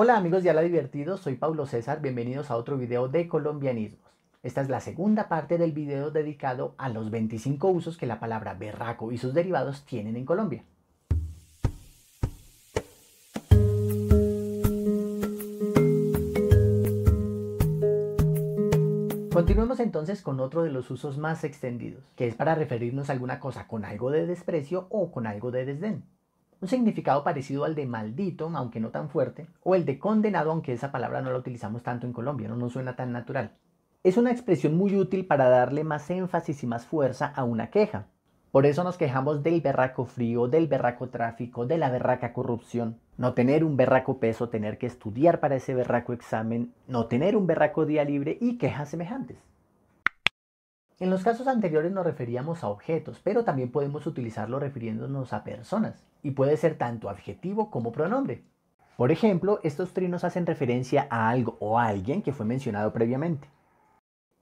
Hola amigos de Ala Divertido, soy Paulo César, bienvenidos a otro video de colombianismos. Esta es la segunda parte del video dedicado a los 25 usos que la palabra berraco y sus derivados tienen en Colombia. Continuemos entonces con otro de los usos más extendidos, que es para referirnos a alguna cosa con algo de desprecio o con algo de desdén un significado parecido al de maldito, aunque no tan fuerte, o el de condenado, aunque esa palabra no la utilizamos tanto en Colombia, no nos suena tan natural. Es una expresión muy útil para darle más énfasis y más fuerza a una queja. Por eso nos quejamos del berraco frío, del berraco tráfico, de la berraca corrupción. No tener un berraco peso, tener que estudiar para ese berraco examen, no tener un berraco día libre y quejas semejantes. En los casos anteriores nos referíamos a objetos, pero también podemos utilizarlo refiriéndonos a personas, y puede ser tanto adjetivo como pronombre. Por ejemplo, estos trinos hacen referencia a algo o a alguien que fue mencionado previamente.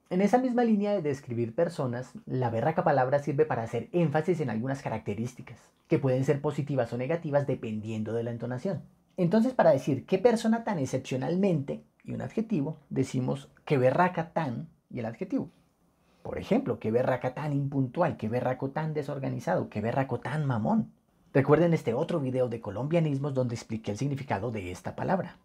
En esa misma línea de describir personas, la berraca palabra sirve para hacer énfasis en algunas características, que pueden ser positivas o negativas dependiendo de la entonación. Entonces, para decir qué persona tan excepcionalmente y un adjetivo, decimos que berraca tan y el adjetivo. Por ejemplo, qué berraca tan impuntual, qué berraco tan desorganizado, qué berraco tan mamón. Recuerden este otro video de colombianismos donde expliqué el significado de esta palabra.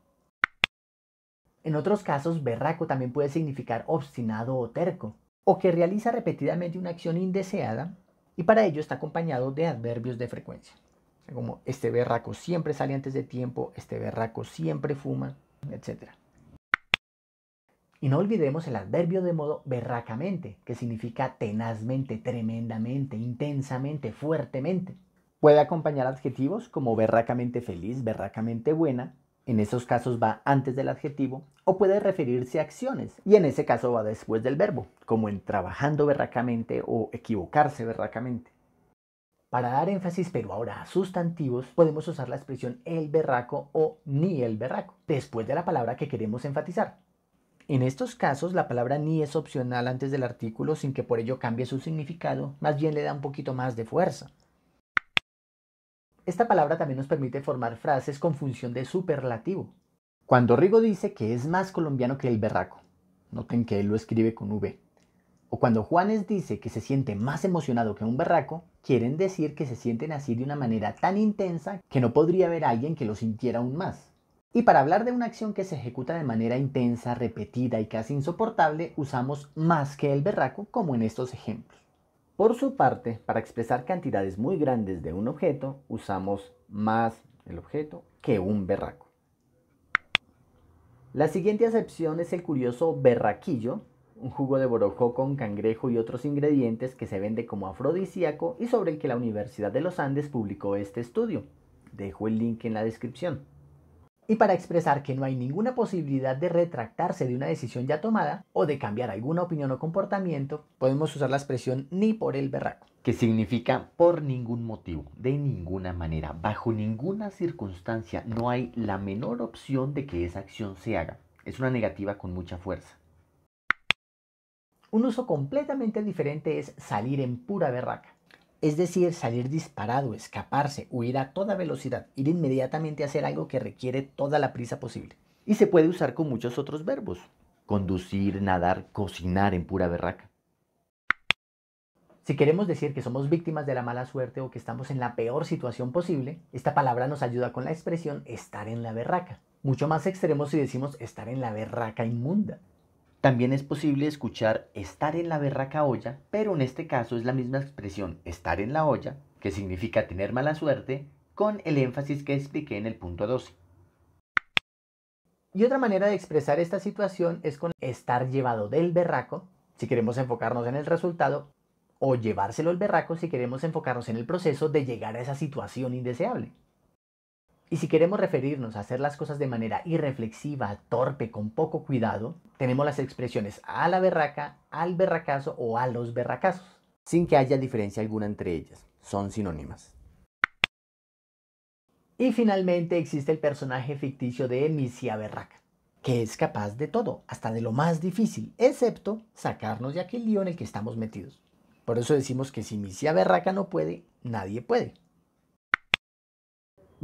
En otros casos, berraco también puede significar obstinado o terco, o que realiza repetidamente una acción indeseada y para ello está acompañado de adverbios de frecuencia. Como este berraco siempre sale antes de tiempo, este berraco siempre fuma, etc. Y no olvidemos el adverbio de modo berracamente, que significa tenazmente, tremendamente, intensamente, fuertemente. Puede acompañar adjetivos como berracamente feliz, berracamente buena, en esos casos va antes del adjetivo, o puede referirse a acciones, y en ese caso va después del verbo, como en trabajando berracamente o equivocarse berracamente. Para dar énfasis, pero ahora a sustantivos, podemos usar la expresión el berraco o ni el berraco, después de la palabra que queremos enfatizar. En estos casos, la palabra ni es opcional antes del artículo sin que por ello cambie su significado, más bien le da un poquito más de fuerza. Esta palabra también nos permite formar frases con función de superlativo. Cuando Rigo dice que es más colombiano que el berraco, noten que él lo escribe con V. O cuando Juanes dice que se siente más emocionado que un berraco, quieren decir que se sienten así de una manera tan intensa que no podría haber alguien que lo sintiera aún más. Y para hablar de una acción que se ejecuta de manera intensa, repetida y casi insoportable, usamos más que el berraco como en estos ejemplos. Por su parte, para expresar cantidades muy grandes de un objeto, usamos más el objeto que un berraco. La siguiente acepción es el curioso berraquillo, un jugo de borojó con cangrejo y otros ingredientes que se vende como afrodisíaco y sobre el que la Universidad de los Andes publicó este estudio. Dejo el link en la descripción y para expresar que no hay ninguna posibilidad de retractarse de una decisión ya tomada o de cambiar alguna opinión o comportamiento, podemos usar la expresión ni por el berraco. Que significa por ningún motivo, de ninguna manera, bajo ninguna circunstancia, no hay la menor opción de que esa acción se haga. Es una negativa con mucha fuerza. Un uso completamente diferente es salir en pura berraca es decir, salir disparado, escaparse, huir a toda velocidad, ir inmediatamente a hacer algo que requiere toda la prisa posible. Y se puede usar con muchos otros verbos. Conducir, nadar, cocinar en pura berraca. Si queremos decir que somos víctimas de la mala suerte o que estamos en la peor situación posible, esta palabra nos ayuda con la expresión estar en la berraca. Mucho más extremo si decimos estar en la berraca inmunda. También es posible escuchar estar en la berraca olla, pero en este caso es la misma expresión estar en la olla, que significa tener mala suerte, con el énfasis que expliqué en el punto 12. Y otra manera de expresar esta situación es con estar llevado del berraco, si queremos enfocarnos en el resultado, o llevárselo el berraco si queremos enfocarnos en el proceso de llegar a esa situación indeseable. Y si queremos referirnos a hacer las cosas de manera irreflexiva, torpe, con poco cuidado, tenemos las expresiones a la berraca, al berracazo o a los berracazos, sin que haya diferencia alguna entre ellas. Son sinónimas. Y finalmente existe el personaje ficticio de Misia Berraca, que es capaz de todo, hasta de lo más difícil, excepto sacarnos de aquel lío en el que estamos metidos. Por eso decimos que si Misía Berraca no puede, nadie puede.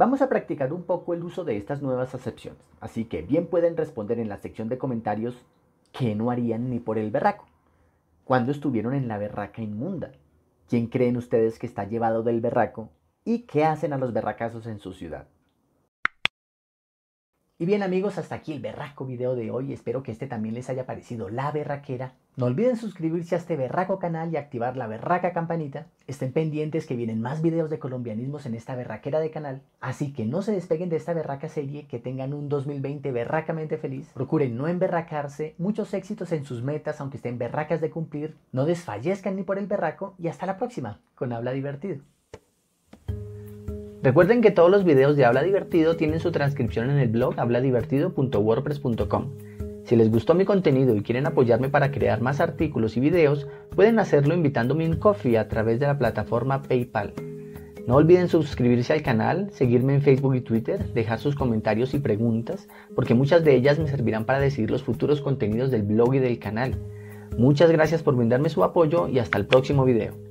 Vamos a practicar un poco el uso de estas nuevas acepciones, así que bien pueden responder en la sección de comentarios ¿Qué no harían ni por el berraco. ¿Cuándo estuvieron en la berraca inmunda? ¿Quién creen ustedes que está llevado del berraco? ¿Y qué hacen a los berracazos en su ciudad? Y bien amigos, hasta aquí el berraco video de hoy. Espero que este también les haya parecido la berraquera. No olviden suscribirse a este berraco canal y activar la berraca campanita. Estén pendientes que vienen más videos de colombianismos en esta berraquera de canal. Así que no se despeguen de esta berraca serie, que tengan un 2020 berracamente feliz. Procuren no emberracarse, muchos éxitos en sus metas aunque estén berracas de cumplir. No desfallezcan ni por el berraco y hasta la próxima con Habla Divertido. Recuerden que todos los videos de Habla Divertido tienen su transcripción en el blog habladivertido.wordpress.com. Si les gustó mi contenido y quieren apoyarme para crear más artículos y videos, pueden hacerlo invitándome en coffee a través de la plataforma PayPal. No olviden suscribirse al canal, seguirme en Facebook y Twitter, dejar sus comentarios y preguntas, porque muchas de ellas me servirán para decidir los futuros contenidos del blog y del canal. Muchas gracias por brindarme su apoyo y hasta el próximo video.